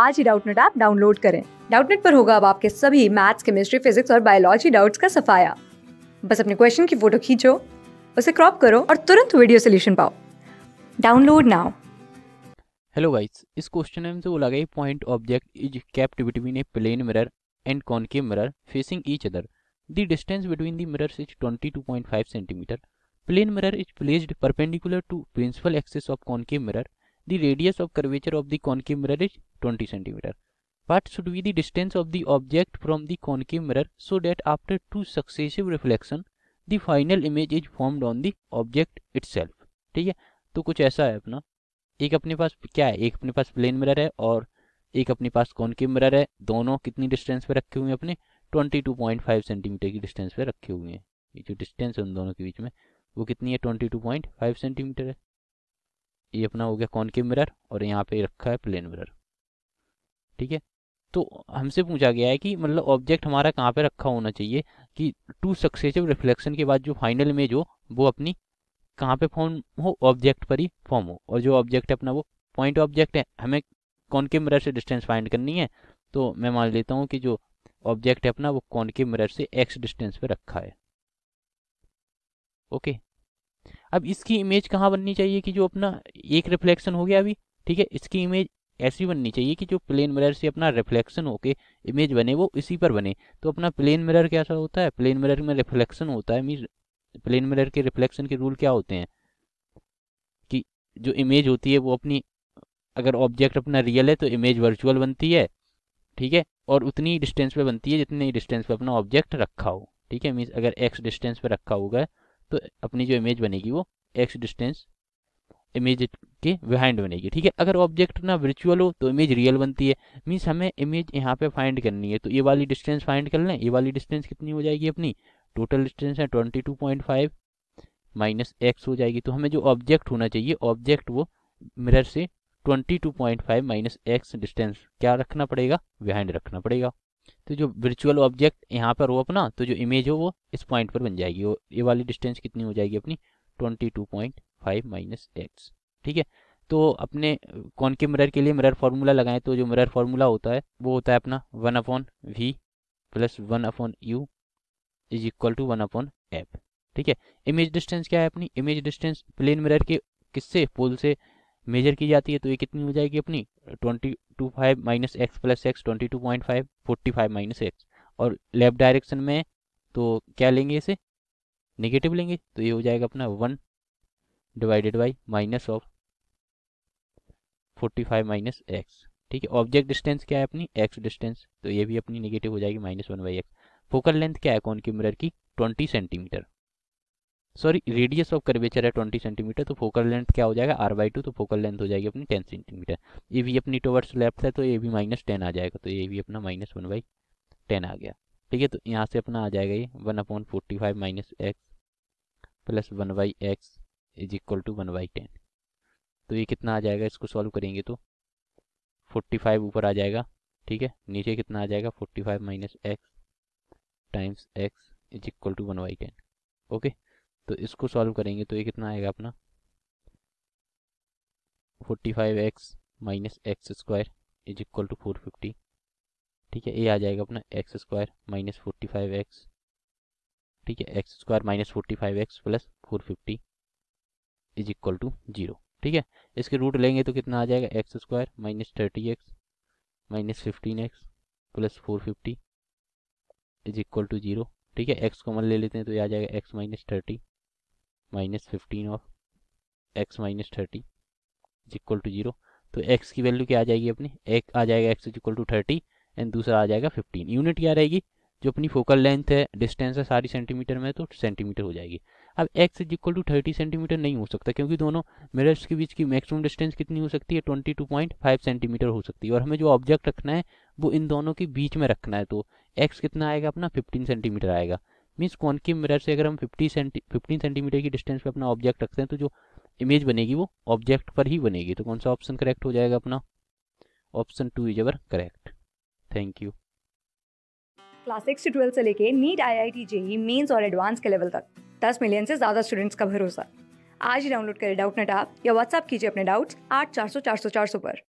आज ही Doubtnut app download करें डाउटनेट पर होगा अब आपके सभी मैथ्स केमिस्ट्री फिजिक्स और बायोलॉजी डाउट्स का सफाया बस अपने क्वेश्चन की फोटो खींचो उसे क्रॉप करो और तुरंत वीडियो सोल्यूशन पाओ डाउनलोड नाउ हेलो गाइस इस क्वेश्चन में हमसे बोला गया point object is kept between a plane mirror and concave mirror facing each other the distance between the mirrors is 22.5 centimetre plane mirror is placed perpendicular to principal axis of concave mirror The radius of curvature of the concave mirror is 20 cm. What should be the distance of the object from the concave mirror so that after two successive reflection the final image is formed on the object itself ठीक है तो कुछ ऐसा है अपना एक अपने पास क्या है एक अपने पास प्लेन मिरर है और एक अपने पास कॉनकेव मिरर है दोनों कितनी डिस्टेंस पे रखे हुए हैं अपने 22.5 सेंटीमीटर की डिस्टेंस पे रखे हुए हैं ये जो डिस्टेंस है उन दोनों के बीच में वो कितनी है 22.5 सेंटीमीटर है ये अपना हो गया कौन के मिरर और यहाँ पे रखा है प्लेन मिरर ठीक है तो हमसे पूछा गया है कि मतलब ऑब्जेक्ट हमारा कहाँ पे रखा होना चाहिए कि टू सक्सेसिव रिफ्लेक्शन के बाद जो फाइनल इमेज हो वो अपनी कहाँ पे फॉर्म हो ऑब्जेक्ट पर ही फॉर्म हो और जो ऑब्जेक्ट है अपना वो पॉइंट ऑब्जेक्ट है हमें कौन के मिरर से डिस्टेंस फाइंड करनी है तो मैं मान लेता हूँ कि जो ऑब्जेक्ट है अपना वो कौन के मिरर से एक्स डिस्टेंस पे रखा है ओके अब इसकी इमेज कहाँ बननी चाहिए कि जो अपना एक रिफ्लेक्शन हो गया अभी ठीक है इसकी इमेज ऐसी बननी चाहिए कि जो प्लेन मिरर से अपना रिफ्लेक्शन होके इमेज बने वो इसी पर बने तो अपना प्लेन मिरर कैसा होता है प्लेन मिरर में रिफ्लेक्शन होता है मीन प्लेन मिरर के रिफ्लेक्शन के रूल क्या होते हैं कि जो इमेज होती है वो अपनी अगर ऑब्जेक्ट अपना रियल है तो इमेज वर्चुअल बनती है ठीक है और उतनी डिस्टेंस पर बनती है जितनी डिस्टेंस पर अपना ऑब्जेक्ट रखा हो ठीक है मीन्स अगर एक्स डिस्टेंस पे रखा होगा तो अपनी जो इमेज बनेगी वो एक्स डिस्टेंस इमेज के बिहाइंड बनेगी ठीक है अगर ऑब्जेक्ट ना वर्चुअल हो तो इमेज रियल बनती है मीन्स हमें इमेज यहाँ पे फाइंड करनी है तो ये वाली डिस्टेंस फाइंड कर लें ये वाली डिस्टेंस कितनी हो जाएगी अपनी टोटल डिस्टेंस है twenty two point five minus X हो जाएगी तो हमें जो ऑब्जेक्ट होना चाहिए ऑब्जेक्ट वो मिरर से twenty two point five minus x distance क्या रखना पड़ेगा बिहाइंड रखना पड़ेगा तो जो वर्चुअल ऑब्जेक्ट यहाँ पर हो अपना तो जो इमेज हो वो इस पॉइंट पर बन जाएगी वो ये वाली डिस्टेंस कितनी हो जाएगी अपनी twenty two point five minus x ठीक है तो अपने कौन के मिरर के लिए मिरर फार्मूला लगाएं तो जो मिरर फार्मूला होता है वो होता है अपना one upon v plus one upon u is equal to one upon f ठीक है इमेज डिस्टेंस क्या है अपनी इमेज डिस्टेंस प्लेन मिरर के किससे पोल से मेजर की जाती है तो ये कितनी हो जाएगी अपनी twenty two five minus x plus x twenty two point five forty five minus x और लेफ्ट डायरेक्शन में तो क्या लेंगे इसे नेगेटिव लेंगे तो ये हो जाएगा अपना one divided by minus of forty five minus x ठीक है ऑब्जेक्ट डिस्टेंस क्या है अपनी एक्स डिस्टेंस तो ये भी अपनी नेगेटिव हो जाएगी minus one by x focal length क्या है कौन की मिरर की twenty centimetre sorry radius of curvature है ट्वेंटी सेंटीमीटर तो फोकल लेंथ क्या हो जाएगा आर बाई टू तो फोकल लेंथ हो जाएगी अपनी टेन सेंटीमीटर ये भी अपनी टोवर्ड्स लेफ्ट है तो ये भी माइनस टेन आ जाएगा तो ये भी अपना माइनस वन बाई टेन आ गया ठीक है तो यहाँ से अपना आ जाएगा ये one upon forty five minus x plus one by x is equal to one by ten तो ये कितना आ जाएगा इसको सॉल्व करेंगे तो फोर्टी फाइव ऊपर आ जाएगा ठीक है नीचे कितना आ जाएगा forty five minus x times x is equal to one by ten okay तो इसको सॉल्व करेंगे तो ये कितना आएगा अपना forty five x minus x square is equal to four fifty ठीक है ये आ जाएगा अपना x square minus forty five x ठीक है x square minus forty five x plus four fifty is equal to zero ठीक है इसके रूट लेंगे तो कितना आ जाएगा x square minus thirty x minus fifteen x plus four fifty is equal to zero ठीक है एक्स कॉमन ले लेते हैं तो ये आ जाएगा x minus thirty minus fifteen of x minus thirty is equal to zero तो एक्स की वैल्यू क्या आ जाएगी अपनी एक आ जाएगा x is equal to thirty and दूसरा आ जाएगा फिफ्टीन यूनिट क्या रहेगी जो अपनी फोकल लेंथ है डिस्टेंस है सारी सेंटीमीटर में तो सेंटीमीटर हो जाएगी अब x is equal to thirty centimetre नहीं हो सकता क्योंकि दोनों मिरर्स के बीच की मैक्सिमम डिस्टेंस कितनी हो सकती है twenty two point five centimetre हो सकती है और हमें जो ऑब्जेक्ट रखना है वो इन दोनों के बीच में रखना है तो एक्स कितना आएगा अपना फिफ्टीन सेंटीमीटर आएगा मीन्स कॉनकेव मिरर से अगर हम 50 सेंटी 15 सेंटीमीटर की डिस्टेंस पे अपना ऑब्जेक्ट रखते हैं तो जो इमेज बनेगी वो ऑब्जेक्ट पर ही बनेगी तो कौन सा ऑप्शन करेक्ट हो जाएगा अपना option two is our correct thank you class six से ट्वेल्थ से लेके NEET I I T JEE Mains और एडवांस के लेवल तक दस मिलियन से ज़्यादा स्टूडेंट्स का भरोसा आज ही डाउनलोड करें डाउट नेट आप या व्हाट्सअप कीजिए अपने डाउट्स आठ चार सौ चार सौ चार सौ पर